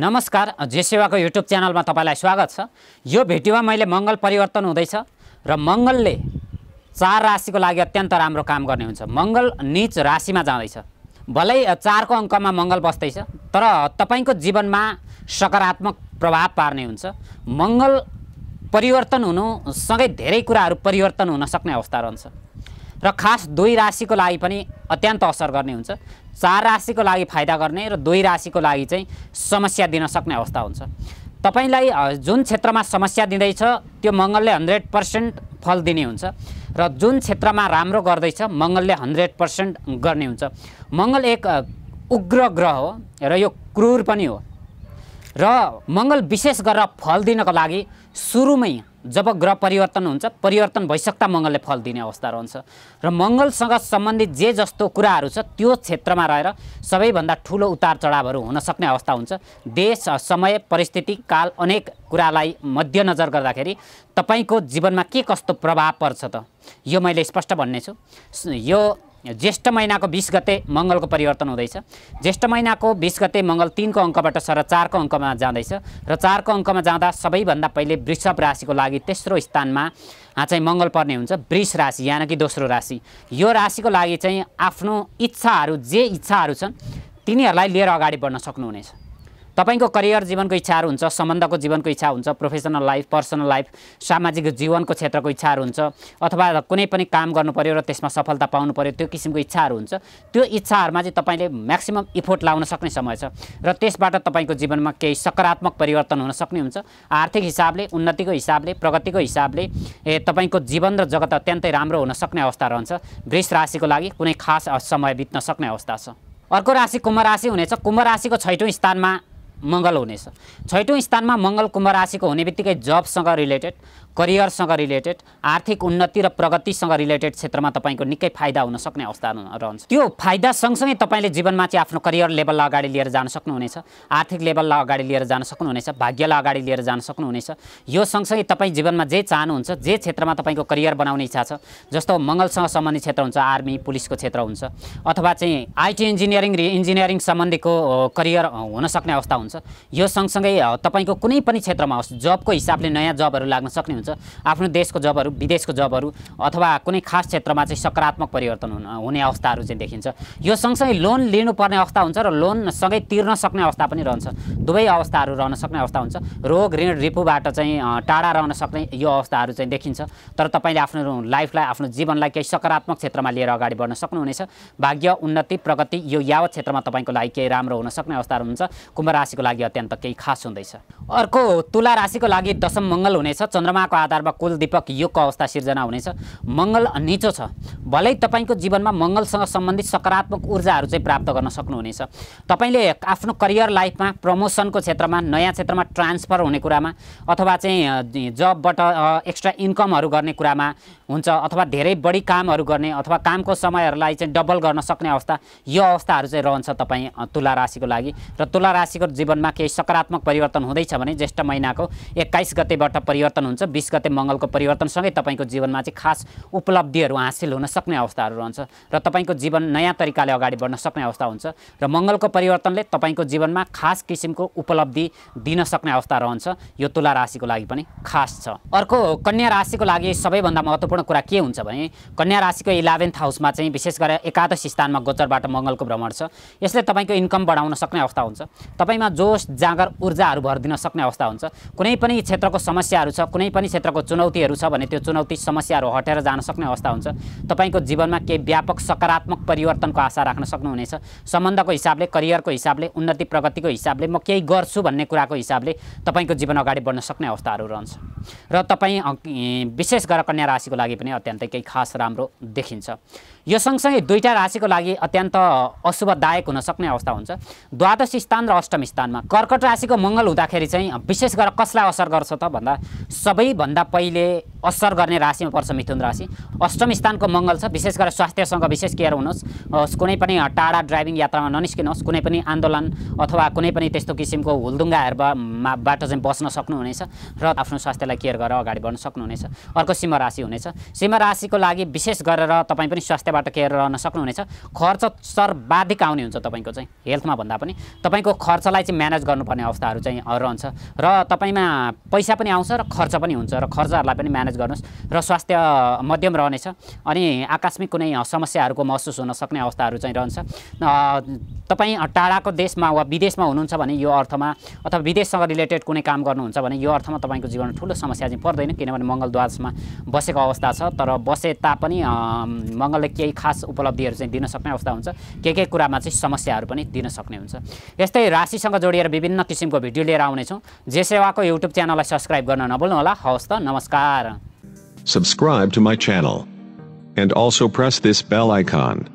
नमस्कार जे सेवाको युट्युब च्यानलमा तपाईँलाई स्वागत छ यो भिडियोमा मैले मङ्गल परिवर्तन हुँदैछ र मङ्गलले चार राशिको लागि अत्यन्त राम्रो काम गर्ने हुन्छ मङ्गल निच राशिमा जाँदैछ भलै चारको अङ्कमा मङ्गल बस्दैछ तर तपाईँको जीवनमा सकारात्मक प्रभाव पार्ने हुन्छ मङ्गल परिवर्तन हुनु सँगै धेरै कुराहरू परिवर्तन हुन सक्ने अवस्था रहन्छ र खास दुई राशिको लागि पनि अत्यन्त असर गर्ने हुन्छ चार राशिको लागि फाइदा गर्ने र दुई राशिको लागि चाहिँ समस्या दिन सक्ने अवस्था हुन्छ तपाईँलाई जुन क्षेत्रमा समस्या दिँदैछ त्यो मङ्गलले हन्ड्रेड पर्सेन्ट फल दिने हुन्छ र जुन क्षेत्रमा राम्रो गर्दैछ मङ्गलले हन्ड्रेड पर्सेन्ट गर्ने हुन्छ मङ्गल एक उग्र ग्रह हो र यो क्रूर पनि हो र मङ्गल विशेष गरेर फल दिनको लागि सुरुमै जब ग्रह परिवर्तन हुन्छ परिवर्तन भइसक्दा मङ्गलले फल दिने अवस्था रहन्छ र मङ्गलसँग सम्बन्धित जे जस्तो कुराहरू छ त्यो क्षेत्रमा रहेर सबैभन्दा ठुलो उतार चढावहरू हुन सक्ने अवस्था हुन्छ देश समय परिस्थिति काल अनेक कुरालाई मध्यनजर गर्दाखेरि तपाईँको जीवनमा के कस्तो प्रभाव पर्छ त यो मैले स्पष्ट भन्ने छु यो ज्येष्ठ महिनाको बिस गते मङ्गलको परिवर्तन हुँदैछ ज्येष्ठ महिनाको बिस गते मङ्गल तिनको अङ्कबाट सर चारको अङ्कमा जाँदैछ र चारको अङ्कमा जाँदा सबैभन्दा पहिले वृषभ राशिको लागि तेस्रो स्थानमा चाहिँ मङ्गल पर्ने हुन्छ वृष राशि यानि कि दोस्रो राशि यो राशिको लागि चाहिँ आफ्नो इच्छाहरू जे इच्छाहरू छन् तिनीहरूलाई लिएर अगाडि बढ्न सक्नुहुनेछ तपाईँको करियर जीवनको इच्छाहरू हुन्छ सम्बन्धको जीवनको इच्छा हुन्छ प्रोफेसनल लाइफ पर्सनल लाइफ सामाजिक जीवनको क्षेत्रको इच्छाहरू हुन्छ अथवा कुनै पनि काम गर्नु पऱ्यो र त्यसमा सफलता पाउनु पऱ्यो त्यो किसिमको इच्छाहरू हुन्छ त्यो इच्छाहरूमा चाहिँ तपाईँले म्याक्सिमम् इफोर्ट लाउन सक्ने समय छ र त्यसबाट तपाईँको जीवनमा केही सकारात्मक परिवर्तन हुन सक्ने हुन्छ आर्थिक हिसाबले उन्नतिको हिसाबले प्रगतिको हिसाबले ए तपाईँको जीवन र जगत अत्यन्तै राम्रो हुन सक्ने अवस्था रहन्छ वृष राशिको लागि कुनै खास समय बित्न सक्ने अवस्था छ अर्को राशि कुम्भ राशि हुनेछ कुम्भ राशिको छैटौँ स्थानमा मङ्गल हुनेछ छैटौँ स्थानमा मङ्गल कुम्भ राशिको हुने बित्तिकै जबसँग रिलेटेड करियरसँग रिलेटेड आर्थिक उन्नति र प्रगतिसँग रिलेटेड क्षेत्रमा तपाईँको निकै फाइदा हुन सक्ने अवस्था रहन्छ त्यो फाइदा सँगसँगै तपाईँले जीवनमा चाहिँ आफ्नो करियर लेभललाई अगाडि लिएर जान सक्नुहुनेछ आर्थिक लेभललाई अगाडि लिएर जान सक्नुहुनेछ भाग्यलाई अगाडि लिएर जान सक्नुहुनेछ यो सँगसँगै तपाईँ जीवनमा जे चाहनुहुन्छ जे क्षेत्रमा तपाईँको करियर बनाउने इच्छा छ जस्तो मङ्गलसँग सम्बन्धित क्षेत्र हुन्छ आर्मी पुलिसको क्षेत्र हुन्छ अथवा चाहिँ आइटी इन्जिनियरिङ रि इन्जिनियरिङ सम्बन्धीको करियर हुन सक्ने अवस्था हुन्छ यो सँगसँगै तपाईँको कुनै पनि क्षेत्रमा होस् जबको हिसाबले नयाँ जबहरू लाग्न सक्ने हुनुहुन्छ आफ्नो देशको जबहरू विदेशको जबहरू अथवा कुनै खास क्षेत्रमा चाहिँ सकारात्मक परिवर्तन हुने अवस्थाहरू चाहिँ देखिन्छ यो सँगसँगै लोन लिनुपर्ने अवस्था हुन्छ र लोन सँगै तिर्न सक्ने अवस्था पनि रहन्छ दुवै अवस्थाहरू रहन सक्ने अवस्था हुन्छ रोग ऋण रिपुबाट चाहिँ टाढा रहन सक्ने यो अवस्थाहरू चाहिँ देखिन्छ तर तपाईँले आफ्नो लाइफलाई आफ्नो जीवनलाई केही सकारात्मक क्षेत्रमा लिएर अगाडि बढ्न सक्नुहुनेछ भाग्य उन्नति प्रगति यो यावत क्षेत्रमा तपाईँको लागि केही राम्रो हुन सक्ने अवस्थाहरू हुन्छ कुम्भ राशिको लागि अत्यन्त केही खास हुँदैछ अर्को तुला राशिको लागि दशम मङ्गल हुनेछ चन्द्रमा घटनाको आधारमा कुलदीपक दीपक योगको अवस्था सिर्जना हुनेछ मङ्गल निचो छ भलै तपाईँको जीवनमा मङ्गलसँग सम्बन्धित सकारात्मक ऊर्जाहरू चाहिँ प्राप्त गर्न सक्नुहुनेछ तपाईँले आफ्नो करियर लाइफमा प्रमोसनको क्षेत्रमा नयाँ क्षेत्रमा ट्रान्सफर हुने कुरामा अथवा चाहिँ जबबाट एक्स्ट्रा इन्कमहरू गर्ने कुरामा हुन्छ अथवा धेरै बढी कामहरू गर्ने अथवा कामको समयहरूलाई चाहिँ डबल गर्न सक्ने अवस्था यो अवस्थाहरू चाहिँ रहन्छ तपाईँ तुला राशिको लागि र तुला राशिको जीवनमा केही सकारात्मक परिवर्तन हुँदैछ भने ज्येष्ठ महिनाको एक्काइस गतेबाट परिवर्तन हुन्छ बिस गते मङ्गलको परिवर्तनसँगै तपाईँको जीवनमा चाहिँ खास उपलब्धिहरू हासिल हुन सक्ने अवस्थाहरू रहन्छ र तपाईँको जीवन नयाँ तरिकाले अगाडि बढ्न सक्ने अवस्था हुन्छ र मङ्गलको परिवर्तनले तपाईँको जीवनमा खास किसिमको उपलब्धि दिन सक्ने अवस्था रहन्छ यो तुला राशिको लागि पनि खास छ अर्को कन्या राशिको लागि सबैभन्दा महत्त्वपूर्ण कुरा के हुन्छ भने कन्या राशिको इलेभेन्थ हाउसमा चाहिँ विशेष गरेर एकादश स्थानमा गोचरबाट मङ्गलको भ्रमण छ यसले तपाईँको इन्कम बढाउन सक्ने अवस्था हुन्छ तपाईँमा जोस जाँगर ऊर्जाहरू भरिदिन सक्ने अवस्था हुन्छ कुनै पनि क्षेत्रको समस्याहरू छ कुनै पनि क्षेत्रको चुनौतीहरू छ भने त्यो चुनौती समस्याहरू हटेर जान सक्ने अवस्था हुन्छ तपाईँको जीवनमा केही व्यापक सकारात्मक परिवर्तनको आशा राख्न सक्नुहुनेछ सम्बन्धको हिसाबले करियरको हिसाबले उन्नति प्रगतिको हिसाबले म केही गर्छु भन्ने कुराको हिसाबले तपाईँको जीवन अगाडि बढ्न सक्ने अवस्थाहरू रहन्छ र तपाईँ विशेष गरेर कन्या राशिको लागि पनि अत्यन्तै केही खास राम्रो देखिन्छ यो सँगसँगै दुईवटा राशिको लागि अत्यन्त अशुभदायक हुन सक्ने अवस्था हुन्छ द्वादश स्थान र अष्टम स्थानमा कर्कट राशिको मङ्गल हुँदाखेरि चाहिँ विशेष गरेर कसलाई असर गर्छ त भन्दा सबै भन्दा पहिले असर गर्ने राशिमा पर्छ मिथुन राशि अष्टम स्थानको मङ्गल छ विशेष गरेर स्वास्थ्यसँग विशेष केयर हुनुहोस् कुनै पनि टाढा ड्राइभिङ यात्रामा ननिस्किनुहोस् कुनै पनि आन्दोलन अथवा कुनै पनि त्यस्तो किसिमको बाटो चाहिँ बस्न सक्नुहुनेछ र आफ्नो स्वास्थ्यलाई केयर गरेर अगाडि बढ्न सक्नुहुनेछ अर्को सिंह राशि हुनेछ सिंह राशिको लागि विशेष गरेर तपाईँ पनि स्वास्थ्यबाट केयर रहन सक्नुहुनेछ खर्च सर्वाधिक आउने हुन्छ तपाईँको चाहिँ हेल्थमा भन्दा पनि तपाईँको खर्चलाई चाहिँ म्यानेज गर्नुपर्ने अवस्थाहरू चाहिँ रहन्छ र तपाईँमा पैसा पनि आउँछ र खर्च पनि हुन्छ र खर्चहरूलाई पनि म्यानेज म्यानेज गर्नुहोस् र स्वास्थ्य मध्यम रहनेछ अनि आकस्मिक कुनै समस्याहरूको महसुस हुन सक्ने अवस्थाहरू चाहिँ रहन्छ तपाईँ टाढाको देशमा वा विदेशमा हुनुहुन्छ भने यो अर्थमा अथवा विदेशसँग रिलेटेड कुनै काम गर्नुहुन्छ भने यो अर्थमा तपाईँको जीवनमा ठुलो समस्या चाहिँ पर्दैन किनभने मङ्गलद्वासमा बसेको अवस्था छ तर बसे तापनि मङ्गलले केही खास उपलब्धिहरू चाहिँ दिन सक्ने अवस्था हुन्छ के के कुरामा चाहिँ समस्याहरू पनि दिन सक्ने हुन्छ यस्तै राशिसँग जोडिएर विभिन्न किसिमको भिडियो लिएर आउनेछौँ जे सेवाको युट्युब च्यानललाई सब्सक्राइब गर्न होला हवस् त नमस्कार Subscribe to my channel and also press this bell icon.